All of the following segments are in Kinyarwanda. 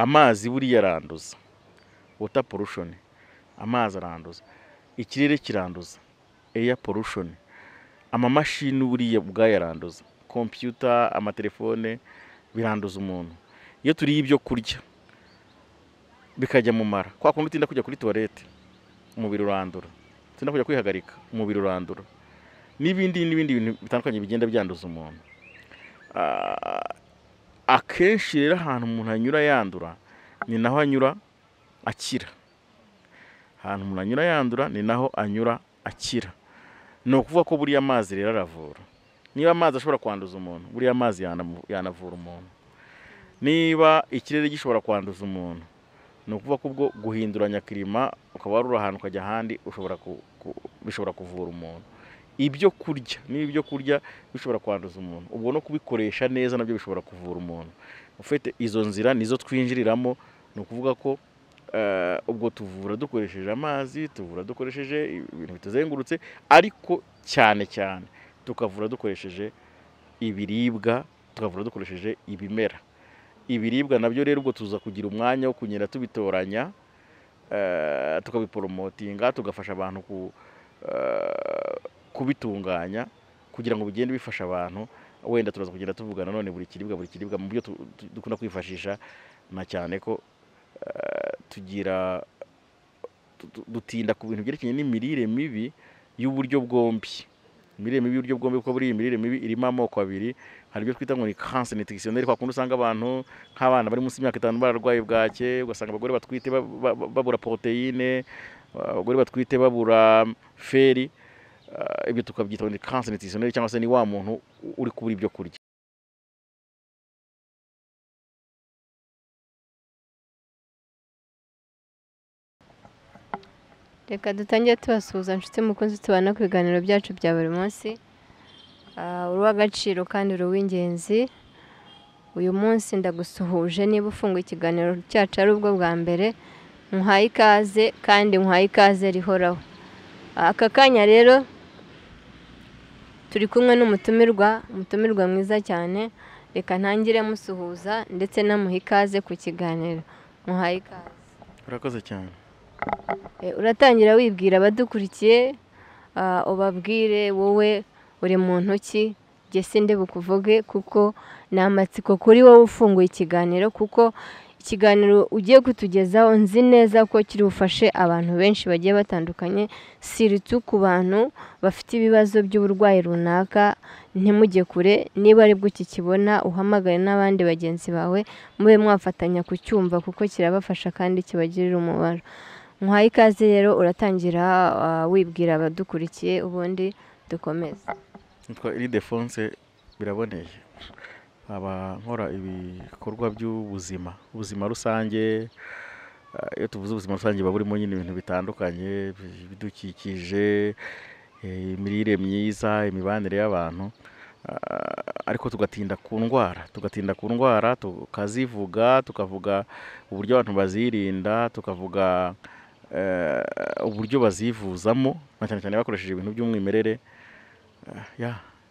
amazi buriya aranduza wota porushoni amazi aranduza ikirere kiranduza eya porushoni amamashini buriya ubwayo aranduza kompiyuta amatelefone biranduza umuntu iyo turiye ibyo kurya bikajya mu mara kwa kundi utinda kujya kuri tuwarete umubiri urandura utinda kujya kwihagarika umubiri urandura n'ibindi n'ibindi bintu bitandukanye bigenda byanduza umuntu ah, akenshi rero ahantu umuntu anyura yandura ni naho anyura akira ahantu umuntu anyura yandura ni naho anyura akira ni ukuvuga ko buriya amazi rero aravura niba amazi ashobora kwanduza umuntu buriya amazi yanavura umuntu niba ikirere gishobora kwanduza umuntu ni ukuvuga ko ubwo guhinduranya kirima ukaba wari uri ahantu ukajya ahandi bishobora kuvura umuntu ibyo kurya n'ibyo kurya bishobora kwanduza umuntu ubwo no kubikoresha neza nabyo bishobora kuvura umuntu ufite izo nzira nizo twinjiriramo ni ukuvuga ko eh, ubwo tuvura dukoresheje amazi tuvura dukoresheje ibintu bituzengurutse ariko cyane cyane tukavura dukoresheje ibiribwa tukavura dukoresheje ibimera ibiribwa nabyo rero ubwo tuza kugira umwanya wo kugenda tubitoranya eh, tukabiporomotinga tugafasha abantu ku eh, kubitunganya kugira ngo bigende bifasha abantu wenda turaza kugenda tuvugana none buri kiribwa buri kiribwa mu byo dukunda kwifashisha na cyane ko eh, tugira dutinda ku bintu byerekeranye n'imirire mibi y'uburyo bwombi imirire mibi y'uburyo bwombi kuko buriya imirire mibi irimo amoko abiri hari ibyo twita ngo ni kanse nutritionnaire kwa kundi usanga abantu nk'abana bari munsi y'imyaka itanu bararwaye bwake ugasanga abagore batwite babura poroteyine abagore batwite babura feri Eh, ibyo tukabyita ngo ni kanse cyangwa se ni wa muntu uri kubura ibyo kurya reka dutangire tubasuhuza inshuti mukunzi tubana ku biganiro byacu bya buri munsi eh, uruw'agaciro kandi uruw'ingenzi uyu munsi ndagusuhuje niba ufunga ikiganiro cyacu ari ubwo bwa mbere nkuhaye ikaze kandi nkuhaye ikaze rihoraho aka kanya rero turi kumwe n'umutumirwa umutumirwa mwiza cyane reka ntangire musuhuza ndetse namuha ikaze ku kiganiro muhaye ikaze urakoze cyane eh, uratangira wibwira abadukurikiye ah, ubabwire wowe uri muntu ki gese nde bukuvuge kuko ni amatsiko kuri wowe ufunguye ikiganiro kuko ikiganiro ugiye kutugezaho nzi neza ko kiri bufashe abantu benshi bagiye batandukanye siritu ku bantu bafite ibibazo by'uburwayi runaka ntimujye kure niba aribwo ukikibona uhamagare n'abandi bagenzi bawe mube mwafatanya kucyumva kuko kirabafasha kandi kibagirira umubaro nkuhaye ikaze rero uratangira wibwira abadukurikiye ubundi dukomeze nitwa iridefonse biraboneye nkaba nkora ibikorwa by'ubuzima ubuzima rusange eh, iyo tuvuze ubuzima rusange buba burimo nyine ibintu bitandukanye ibidukikije eh, imirire myiza imibanire y'abantu eh, ariko tugatinda ku ndwara tugatinda ku ndwara tukazivuga tukavuga uburyo abantu bazirinda tukavuga uburyo bazivuzamo cyane cyane bakoresheje ibintu by'umwimerere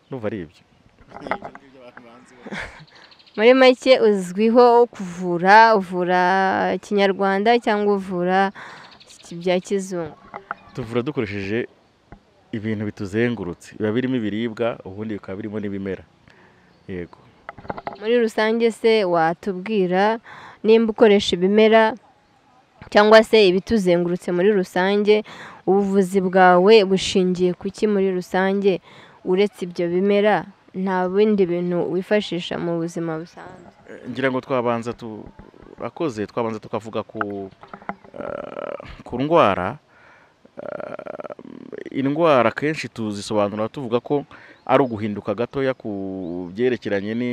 ndumva ari ibyo muri make uzwiho kuvura uvura Kinyarwanda cyangwa uvura bya kizungu tuvura dukoresheje ibintu bituzengurutse biba birimo ibiribwa ubundi bikaba birimo n'ibimera yego muri rusange se watubwira nimba ukoresha ibimera cyangwa se ibituzengurutse muri rusange ubuvuzi bwawe bushingiye ku ki muri rusange uretse ibyo bimera nta bindi bintu wifashisha mu buzima busanzwe ngira ngo twabanza turakoze twabanza tukavuga ku eh, ku ndwara eh, indwara kenshi tuzisobanura tuvuga ko ari uguhinduka gatoya ku byerekeranye ni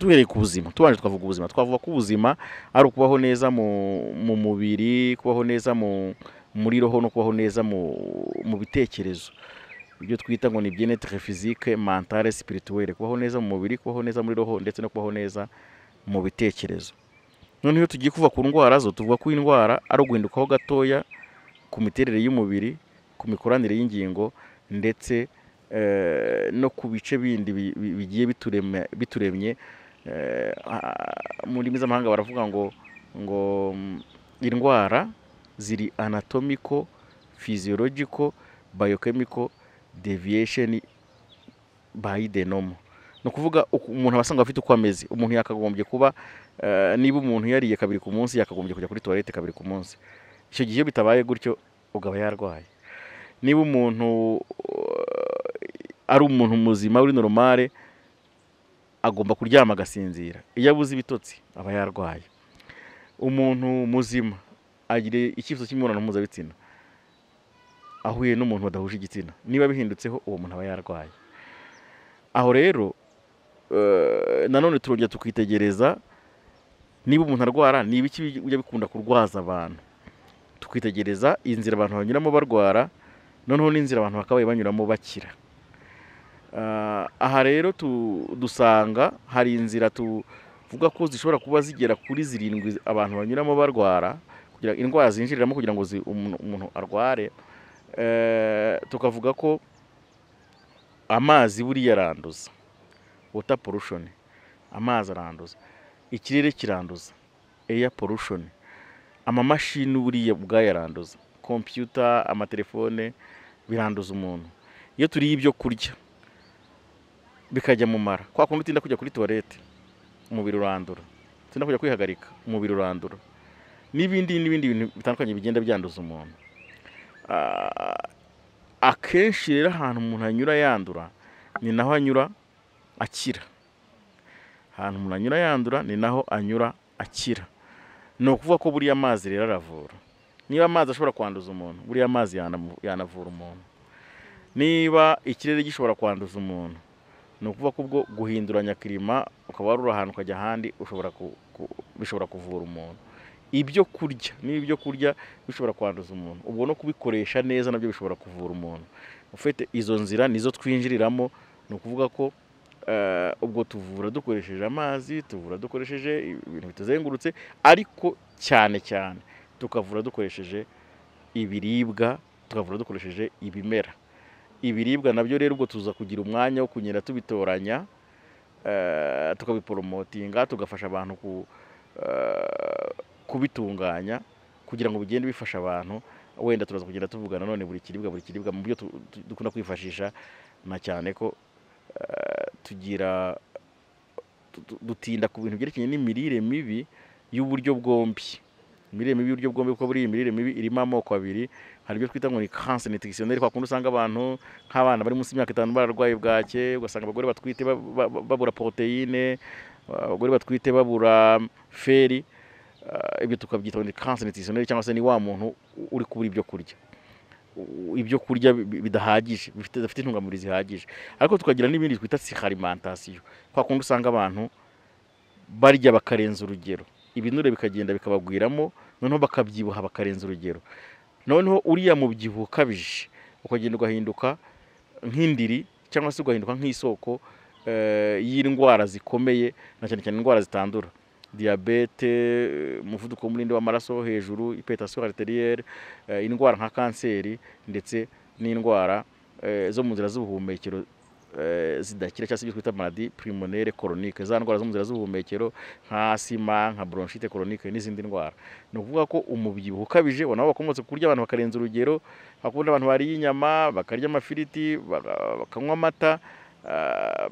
duhereye eh, ku buzima tubanje twavuga ubuzima twavuga ko ubuzima ari ukubaho neza mu mubiri kubaho neza muri roho no kubaho neza mu bitekerezo ibyo twita ngo ni byenetere fizike mantare sipirituwere kubaho neza mu mubiri kubaho neza muri roho ndetse no kubaho neza mu bitekerezo noneho iyo tugiye kuva ku ndwara zo tuvuga ko indwara ari uguhindukaho gatoya ku miterere y'umubiri ku mikoranire y'ingingo ndetse eh, no ku bice bindi bigiye bituremye eh, mu ndimi z'amahanga baravuga ngo ngo indwara ziri anatomiko fiziyologiko bayokemiko deviyesheni bayi de nomo ni kuvuga umuntu aba afite uko ameze umuntu yakagombye kuba eh, niba umuntu yariye kabiri ku munsi yakagombye kujya kuri tuwarete kabiri ku munsi icyo gihe bitabaye gutyo ugaba yarwaye niba umuntu eh, ari umuntu muzima uri normal agomba kuryama agasinzira iyo abuze ibitotsi aba yarwaye umuntu muzima agira icyifuzo cy'imibonano mpuzabitsina ahuye n'umuntu badahuje igitsina niba bihindutseho uwo muntu aba yarwaye aho rero eh, nanone turongera tukwitegereza niba umuntu arwara niba ibiki bijya bikunda kurwaza abantu tukwitegereza inzira abantu banyuramo barwara noneho n'inzira abantu bakabaye banyuramo bakira eh, aha rero dusanga hari inzira tuvuga ko zishobora kuba zigera kuri zirindwi abantu banyuramo barwara kugira indwara zinjiriramo kugira ngo umuntu arware Eh, tukavuga ko amazi buriya aranduza wota porushoni amazi aranduza ikirere kiranduza eya porushoni amamashini buriya ubwayo aranduza kompiyuta amatelefone biranduza umuntu iyo turiye ibyo kurya bikajya mu mara kwa kundi utinda kujya kuri tuwarete umubiri urandura utinda kujya kwihagarika umubiri urandura n'ibindi n'ibindi bintu bitandukanye bigenda byanduza umuntu Ah, akenshi rero ahantu umuntu anyura yandura ni naho anyura akira ahantu umuntu anyura yandura ni naho anyura akira ni ukuvuga ko buriya amazi rero aravura niba amazi ashobora kwanduza umuntu buriya amazi yanavura umuntu niba ikirere gishobora kwanduza umuntu ni ukuvuga ko ubwo guhinduranya kirima ukaba warura ahantu ukajya ahandi bishobora kuvura umuntu ibyo kurya n'ibyo kurya bishobora kwanduza umuntu ubwo no kubikoresha neza nabyo bishobora kuvura umuntu ufite izo nzira nizo twinjiriramo ni ukuvuga ko eh, ubwo tuvura dukoresheje amazi tuvura dukoresheje ibintu bituzengurutse ariko cyane cyane tukavura dukoresheje ibiribwa tukavura dukoresheje ibimera ibiribwa nabyo rero ubwo tuza kugira umwanya wo kugenda tubitoranya eh, tukabiporomotinga tugafasha abantu ku eh, kubitunganya kugira ngo bigende bifasha abantu wenda turaza kugenda tuvuga none buri kiribwa buri kiribwa mu byo dukunda kwifashisha na cyane ko eh, tugira dutinda ku bintu byerekeranye n'imirire mibi y'uburyo bombi imirire mibi y'uburyo bwombi kuko buri iyi mirire mibi irimo amoko abiri hari ibyo twita ngo ni kanse nutritionnaire kwa kundi usanga abantu nk'abana bari munsi y'imyaka itanu bararwaye bwake ugasanga abagore batwite babura poroteyine abagore batwite babura feri Eh, ibyo tukabyita kanse nutisiyoneri cyangwa se ni wa muntu uri kubura ibyo kurya ibyo kurya bidahagije bidafite intungamubiri zihagije ariko tukagira n'ibindi twita sikarimentasiyo kwa kundi usanga abantu barya bakarenza urugero ibinure bikagenda bikabagwiramo noneho bakabyibuha bakarenza urugero noneho uriya mubyibuho ukabije ukagenda ugahinduka nk'indiri cyangwa se ugahinduka nk'isoko eh, y'indwara zikomeye na cyane cyane indwara zitandura diyabete eh, umuvuduko w'umurindi w'amaraso wo hejuru ipetasiyo ariteriere eh, indwara nka kanseri ndetse n'indwara eh, zo mu nzira z'ubuhumekero zidakira cyangwa se ibyo twita maladi pirimonere koronike za ndwara zo mu nzira z'ubuhumekero nka sima nka bronchite koronike n'izindi ndwara ni ukuvuga ko umubyibuho ukabije ubona aho bakomotse kurya abantu bakarenza urugero hakunda abantu bariye inyama bakarya amafiriti bakanywa amata ah,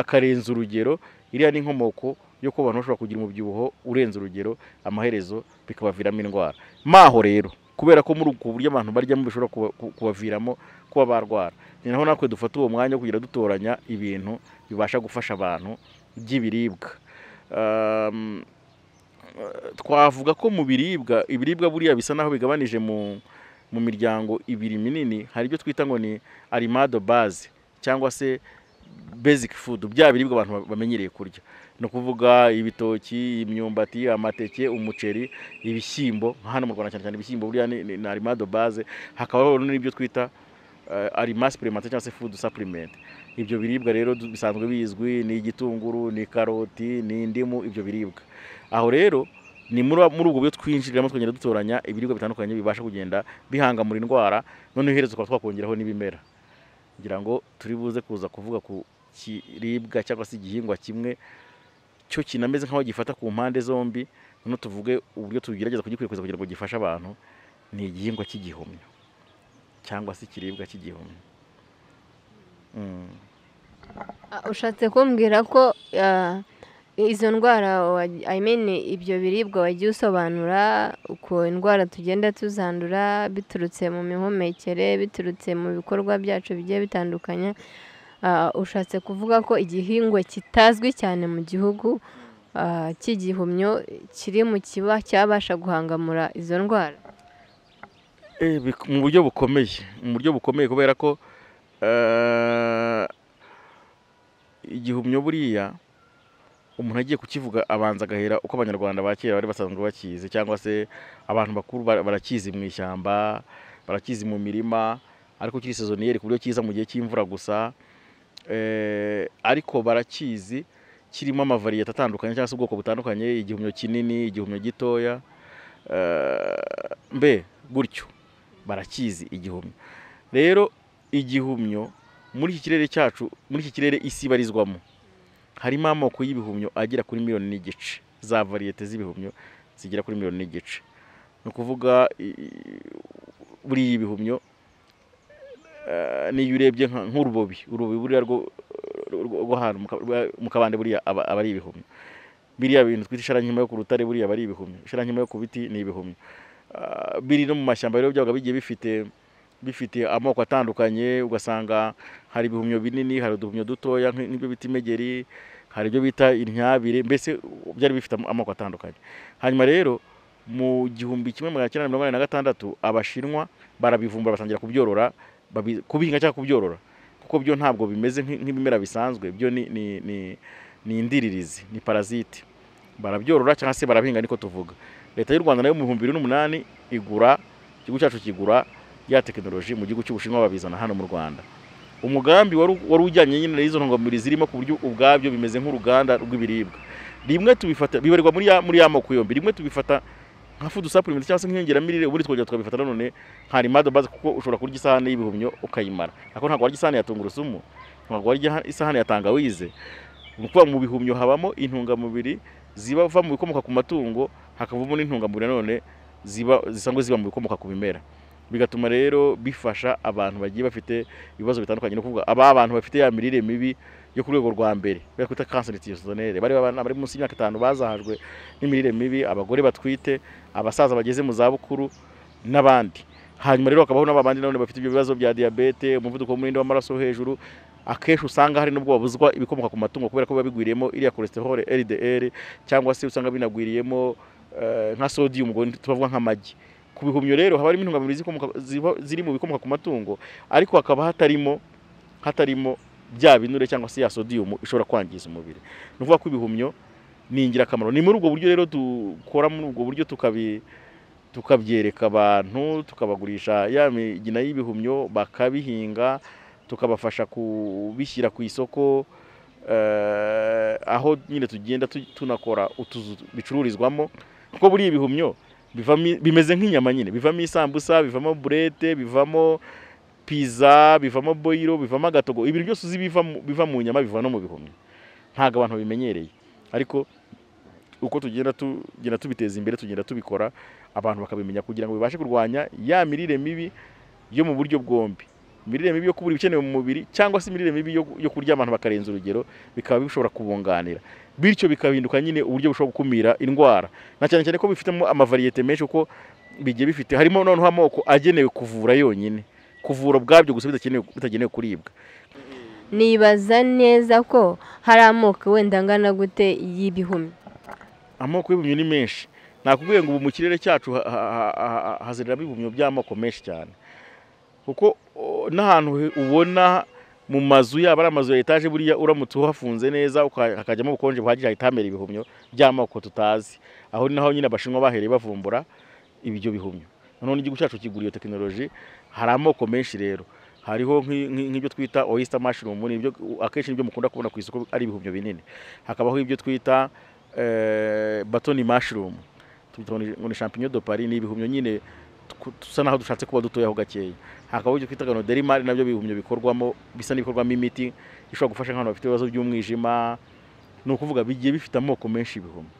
bakarenza urugero iriya n’inkomoko, yuko abantu bashobora kugira umubyibuho urenze urugero amaherezo bikabaviramo indwara maho rero kubera ko muri ubwo buryo abantu baryamo bishobora kubaviramo kuba barwara ni naho natwe dufata uwo mwanya wo kugira dutoranya ibintu bibasha gufasha abantu by'ibiribwa twavuga ko mu biribwa ibiribwa buriya bisa naho bigabanije mu miryango ibiri minini hari ibyo twita ngo ni arimado baze cyangwa se beziki fudu bya biribwa abantu bamenyereye kurya ni ukuvuga ibitoki imyumbati amateke umuceri ibishyimbo hano mu rwanda cyane cyane ibishyimbo buriya ni arimado baze hakabaho n'ibyo twita eh, arima supuremante cyangwa se fudu sapurimenti ibyo biribwa rero bisanzwe bizwi ni igitunguru ni karoti ni indimu ibyo biribwa aho rero ni muri ubwo buryo twinjiramo twongera dutoranya ibiribwa bitandukanye bibasha kugenda bihangamura indwara noneho iherezo tukaba twakongeraho n'ibimera kugira ngo turibuze kuza kuvuga ku kiribwa cyangwa se igihingwa kimwe cyo kinameze nk'aho gifata ku mpande zombi no tuvuge uburyo tugerageza kugikwirakwiza kugira ngo gifashe abantu ni igihingwa cy'igihumyo cyangwa se ikiribwa cy'igihumyo mm. ah, ushatse kumbwira ko ah, izo ndwara ibyo biribwa wagiye usobanura uko indwara tugenda tuzandura biturutse mu mihumekere biturutse mu bikorwa byacu bigiye bitandukanye Ah, ushatse kuvuga ko igihingwa kitazwi cyane mu gihugu ah, cy'igihumyo kiri mu kiba cyabasha guhangamura izo ndwara eh, mu buryo bukomeye mu buryo bukomeye kubera ko ah, igihumyo buriya umuntu agiye kukivuga abanza agahera uko abanyarwanda ba kera bari basanzwe bakizi cyangwa se abantu bakuru barakizi mu ishyamba barakizi mu mirima ariko kiri sezoniyeri ku buryo kiza mu gihe cy'imvura gusa Eh, ariko barakizi kirimo amavariyete atandukanye cyangwa se ubwoko butandukanye igihumyo kinini igihumyo gitoya eh, mbe gutyo barakizi igihumyo rero igihumyo muri iki kirere cyacu muri iki kirere isi ibarizwamo harimo amoko y'ibihumyo agera kuri miliyoni n'igice za variyete z'ibihumyo zigera kuri miliyoni n'igice ni ukuvuga buriya ibihumyo Eh, n'iyo urebye nk'urubobi urubobi buriya rwo hantu mu kabande buriya aba ari ibihumyo biriya bintu twita isharanyuma yo ku rutare buriya aba ari ibihumyo isharanyuma yo ku biti ni ibihumyo eh, biri no mu mashyamba rero byabaga bigiye bifite bifite amoko atandukanye ugasanga hari ibihumyo binini hari uduhumyo dutoya nk'ibyo bita imegeri hari ibyo bita intyabire mbese byari bifite amoko atandukanye hanyuma rero mu gihumbi kimwe magana cyenda mirongo inani na gatandatu abashinwa barabivumbura basangira kubyorora kubihinga cyangwa kubyorora kuko byo ntabwo bimeze nk'ibimera bisanzwe byo ni indiririzi ni parasite barabyorora cyangwa se barabihinga niko tuvuga leta y'u rwanda nayo mu bihumbi bibiri n'umunani igura ikigo cyacu kigura ya tekinoloji mu gihugu cy'ubushinwa babizana hano mu rwanda umugambi wari ujyanye nyine n'izo ntungamubiri zirimo ku buryo ubwabyo bimeze nk'uruganda rw'ibiribwa rimwe tubifata bibarirwa muri ya moko yombi rimwe tubifata nka fudu sapuriment cyangwa se nk'inyongeramirire ubundi twongera tukabifata nanone nka rimado baze kuko ushobora kurya isahani y'ibihumyo ukayimara ariko ntabwo warya isahani ya tungurusumu ntabwo warya isahani ya tangawize ni ukuvuga mu bihumyo habamo intungamubiri ziba ziva mu bikomoka ku matungo hakavamo n'intungamubiri nanone ziba zisanzwe ziba mu bikomoka ku bimera bigatuma rero bifasha abantu bagiye bafite ibibazo bitandukanye no kuvuga aba bantu bafite ya mirire mibi yo ku rwego rwa mbere bari kwita kanseri tiyosonere bari munsi y'imyaka itanu bazahajwe n'imirire mibi abagore batwite abasaza bageze mu zabukuru n'abandi hanyuma rero hakabaho n'abandi none bafite ibyo bibazo bya diyabete umuvuduko w'umurindi w'amaraso hejuru akenshi usanga hari n'ubwo babuzwa ibikomoka ku matungo kubera ko biba bigwiriyemo iriya cholesterol LDL cyangwa se usanga binagwiriyemo eh, nka sodium ubwo tubavuga nk'amagi ku bihumyo rero haba harimo intungamubiri ziri mu bikomoka ku matungo ariko hakaba hatarimo hatarimo bya binure cyangwa se ya sodiyumu ishobora kwangiza umubiri nuvuga ko ibihumyo ni ingirakamaro ni muri ubwo buryo rero dukora muri ubwo buryo tukabi tukabyereka abantu tukabagurisha ya migina y'ibihumyo bakabihinga tukabafasha kubishyira ku isoko eh, aho nyine tugenda tunakora utuzu bicururizwamo kuko buriya ibihumyo bivamo bimeze nk'inyama nyine bivamo isambusa bivamo burete bivamo piza bivamo boyiro bivamo agatogo ibintu byose uzi biva mu nyama biva no mu bihumyo ntabwo abantu bimenyereye ariko uko tugenda tugenda tubiteza imbere tugenda tubikora abantu bakabimenya kugira ngo bibashe kurwanya ya mirire mibi yo mu buryo bwombi imirire mibi yo kubura ibikenewe mu mubiri cyangwa se imirire mibi yo kurya abantu bakarenza urugero bikaba bishobora kubunganira bityo bikabinduka nyine uburyo bushobora gukumira indwara na cyane cyane ko bifitemo amavariyete menshi kuko bigiye bifite harimo noneho amoko agenewe kuvura yonyine kuvura ubwabyo gusa bitagenewe kuribwa nibaza neza ko hari amoko wenda angana gute y'ibihumyo amoko y'ibihumyo ni menshi nakubwiye ngo ubu mu kirere cyacu haziriramo ibihumyo by'amoko menshi cyane kuko n'ahantu ubona mu mazu yaba ari amazu ya etaje buriya uramutse uhafunze neza hakajyamo ubukonje buhagije hahita hamera ibihumyo by'amoko tutazi aho naho nyine abashinwa bahereye bavumbura ibyo bihumyo noneho igihugu cyacu kigura iyo tekinoloji hari amoko menshi rero hariho nk'ibyo twita oyisita mashirumu ni ibyo akenshi nibyo mukunda kubona ku isoko ari ibihumyo binini hakabaho ibyo twita eh, batoni mashirumu ni champignon de paris ni ibihumyo nyine dusa naho dushatse kuba dutoyaho gakeya hakaba’ ibyo twita ganoderimari nabyo bihumyo bikorwamo bisa n'ibikorwamo imiti ishobora gufasha nk'abantu bafite ibibazo by'umwijima ni ukuvuga bigiye bifite amoko menshi ibihumyo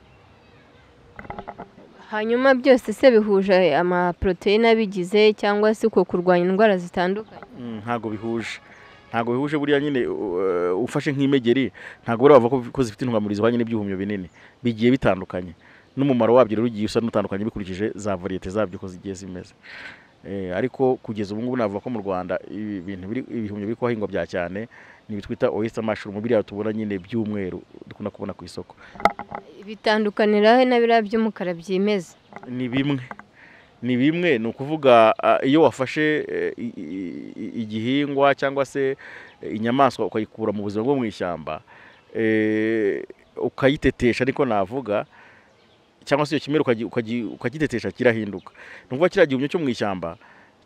hanyuma byose se bihuje amaporoteyine abigize cyangwa se uko kurwanya indwara zitandukanye mm, ntabwo bihuje ntabwo bihuje buriya nyine ufashe nk'imegeri ntabwo buriya bavuga ko zifite intungamubiri zihwanye n'ibyihumyo binini bigiye bitandukanye n'umumaro wabyo rero ugiye usa n'utandukanye bikurikije za variyete zabyo uko zigiye zimeze eh, ariko kugeza ubu ngubu navuga ko mu rwanda ibintu ibihumyo biri kuhahingwa bya cyane ibi twita oyisita mashuru biriya tubona nyine by'umweru dukunda kubona ku isoko bitandukanira he na biriya by'umukara byimeze ni bimwe ni bimwe ni ukuvuga eh, iyo wafashe eh, igihingwa cyangwa se eh, inyamaswa ukayikura mu buzima bwo mu ishyamba ukayitetesha ariko navuga cyangwa se iyo kimera ukagitetesha kirahinduka ni ukuvuga kiriya gihumyo cyo mu ishyamba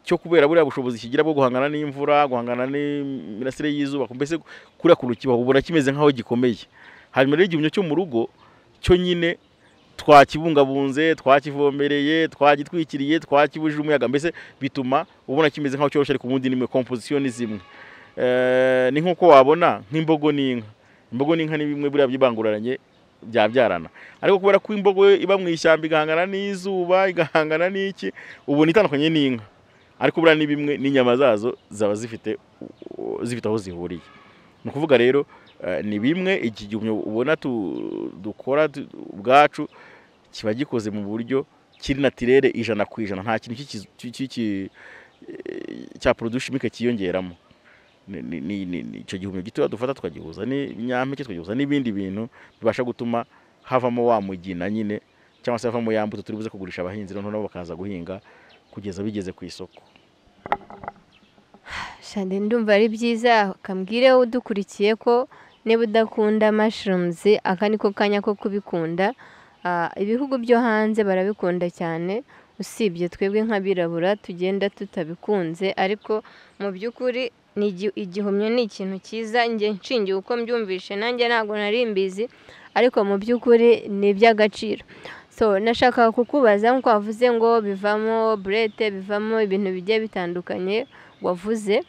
cyo kubera buriya bushobozi kigira bwo guhangana n'imvura guhangana n'imirasire y'izuba mbese kuriya kuntu kibaho ubona kimeze nk'aho gikomeye hanyuma rero igihumyo cyo mu rugo cyo nyine twakibungabunze twakivomereye twagitwikiriye twakibujije umuyaga mbese bituma ubona kimeze nk'aho cyoroshye ariko ubundi ni kompozisiyo ni zimwe eh, ni nk'uko wabona nk'imbogo n'inka imbogo n'inka ni bimwe buriya byibanguranye byabyarana ariko kubera ko imbogo iba mu ishyamba igahangana n'izuba igahangana n'iki ubona itandukanye n'inka ariko buriya ni bimwe n'inyama zazo zaba zifite zifite aho zihuriye ni ukuvuga rero eh, ni bimwe iki gihumyo ubona dukora ubwacu kiba gikoze mu buryo kiri na tirere ijana ku ijana nta kintu eh, cya porodushimike cyiyongeramo icyo gihumyo gitoya dufata tukagihuza n'ibinyampeke tukagihuza n'ibindi bintu bibasha gutuma havamo wa mugina nyine cyangwa se havamo ya mbuto turi buze kugurisha abahinzi noneho bakaza guhinga kugeza bigeze ku isoko shade ndumva ari byiza ukambwire udukurikiye ko niba udakunda mashirumuzi aka ni ko kanya ko kubikunda ah, ibihugu byo hanze barabikunda cyane usibye twebwe nk'abirabura tugenda tutabikunze ariko mu by'ukuri igihumyo ni ikintu cyiza njye nshingiye uko mbyumvishe nanjye ntabwo nari mbizi ariko mu by'ukuri ni iby'agaciro so nashakaga kukubaza nk'uko wavuze ngo bivamo burete bivamo ibintu bigiye bitandukanye wavuze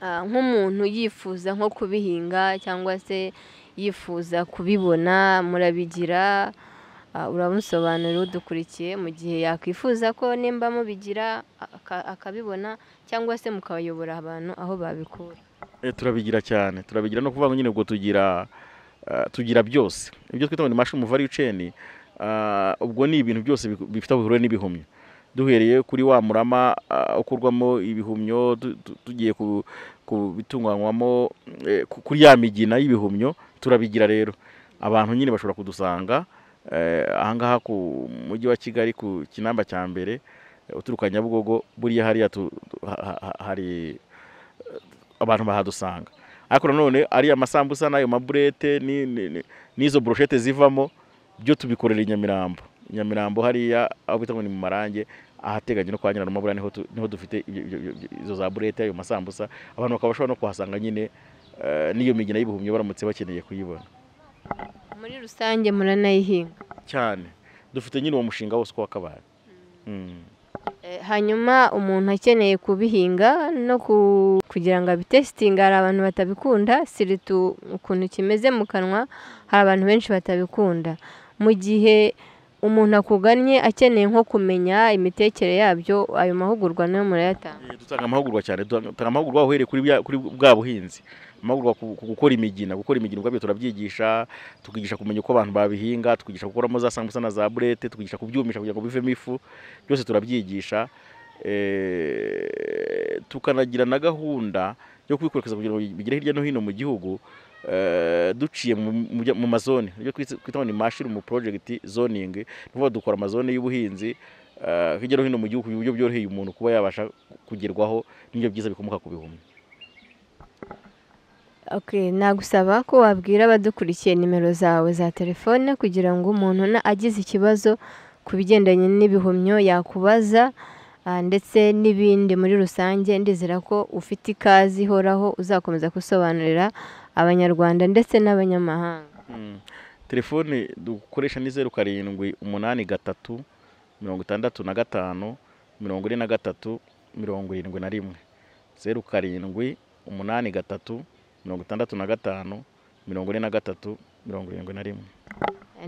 ah, nk'umuntu yifuza nko kubihinga cyangwa se yifuza kubibona murabigira ah, uramusobanurira udukurikiye mu gihe yakwifuza ko nimba mubigira akabibona cyangwa se mukabayobora abantu aho babikura eh, turabigira cyane turabigira no kuvuga ngo nyine ubwo tugira ah, tugira byose ibyo twita ngo ni mashini Ah, ubwo ni ibintu byose bifite aho bihuriye n'ibihumyo duhereye kuri wa murama ah, ukurwamo ibihumyo tugiye kubitunganywamo eh, kuri ya migina y'ibihumyo turabigira rero abantu nyine bashobora kudusanga eh, ahangaha ku mujyi wa kigali ku kinamba cya mbere eh, uturuka nyabugogo buriya hariya hari abantu bahadusanga ariko nanone ariya masambusa n'ayo maburete n'izo burushete zivamo byo tubikorera i nyamirambo nyamirambo hariya aho bita ngo ni mu marange ahateganye no kwa nyiranumabura niho dufite izo za burete ayo masambusa abantu bakaba bashobora no kuhasanga nyine eh, n'iyo migina y'ubuhumyi baramutse bakeneye kuyibona muri rusange muranayihinga cyane dufite nyine uwo mushinga wose uko wakabaye hmm. eh, hanyuma umuntu akeneye kubihinga no kugira ngo abitesitinga hari abantu batabikunda siritu ukuntu kimeze mu kanwa hari abantu benshi batabikunda mu gihe umuntu akugannye akeneye nko kumenya imitekere yabyo ayo mahugurwa nayo murayatanga dutanga amahugurwa cyane dutanga amahugurwa uhereye kuri bwa buhinzi amahugurwa ku gukora imigina gukora imigina ubwabyo turabyigisha tukigisha kumenya uko abantu babihinga tukigisha gukoramo za sambusa na za burete tukigisha kubyumisha kugira ngo bivemo ifu byose turabyigisha eh, tukanagira na gahunda yo kubikwirakwiza kugira ngo bigere hirya no hino mu gihugu Eh, duciye mu mazone ibyo twita ngo ni mashini porojegiti zoningi tuvuga dukora amazone y'ubuhinzi eh, hirya no hino mu gihugu ku buryo byoroheye umuntu kuba yabasha kugerwaho n'ibyo byiza bikomoka ku bihumyo nagusaba ko wabwira abadukurikiye nimero zawe za telefone kugira ngo umuntu agize ikibazo ku bigendanye n'ibihumyo yakubaza ah, ndetse n'ibindi muri rusange ndizera ko ufite ikaze ihoraho uzakomeza gusobanurira abanyarwanda ndetse n'abanyamahanga hmm. telefone dukoresha ni zeru karindwi umunani gatatu mirongo itandatu na gatanu mirongo ine na gatatu mirongo irindwi na rimwe zeru karindwi umunani gatatu mirongo itandatu na gatanu mirongo ine na gatatu mirongo irindwi na rimwe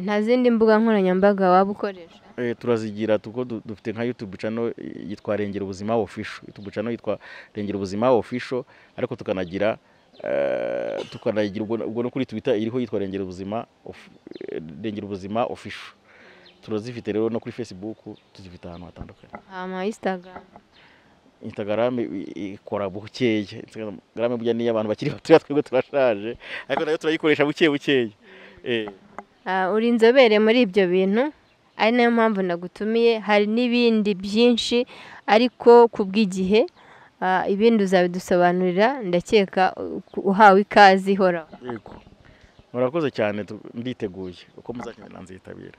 nta zindi mbuga nkoranyambaga waba ukoresha eh, turazigira kuko dufite nka yutubu cano yitwa rengera ubuzima ofisho yutubu cano yitwa rengera ubuzima ofisho ariko tukanagira Eh, tukanagira ubwo no kuri twita iriho yitwa rengera ubuzima rengera ubuzima ofisho turazifite rero no kuri facebook tuzifite ahantu hatandukanye hama instagram instagram ikora bukeya instagram burya niyo abantu bakiri batoya twebwe turashaje ariko nayo turayikoresha buke bukeya eh. ah, uri inzobere muri ibyo bintu ari nayo mpamvu nagutumiye hari n'ibindi byinshi ariko ku bw'igihe Ah, ibindi uzabidusobanurira ndakeka uhawe ikaze ihoraho murakoze cyane nditeguye uko muzakenera nzitabira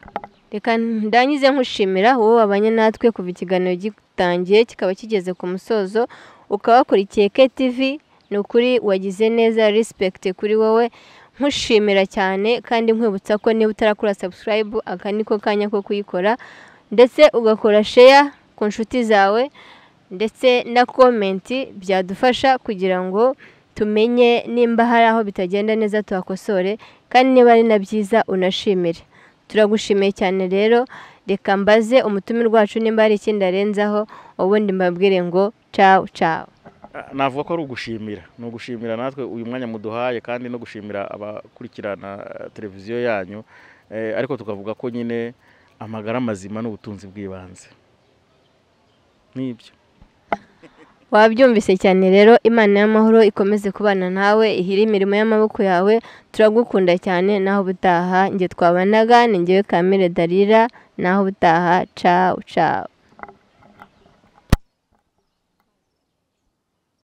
reka ndangize nkushimira wowe wabanye natwe kuva ikiganiro gitangiye kikaba kigeze ku musozo ukaba wakurikiye KTV ni ukuri wagize neza respect kuri wowe nkushimira cyane kandi nkwibutsa ko niba utarakora subscribe aka niko kanya ko kuyikora ndetse ugakora share ku nshuti zawe ndetse na komenti byadufasha kugira ngo tumenye nimba hari aho bitagenda neza tuhakosore kandi niba ari na byiza unashimire turagushimiye cyane rero reka mbaze umutumirwa wacu nimba hari ikindi arenzaho ubundi mbabwire ngo cawu cawu ah, navuga ko ari ugushimira ni ugushimira natwe uyu mwanya muduhaye kandi no gushimira abakurikirana eh, televiziyo yanyu eh, ariko tukavuga ko nyine amagara mazima n'ubutunzi bw'ibanze nibyo wabyumvise cyane rero imana y'amahoro ikomeze kubana nawe ihire imirimo y'amaboko yawe turagukunda cyane naho ubutaha njye twabanaga ni ngewe kamere darira naho ubutaha cawu cawu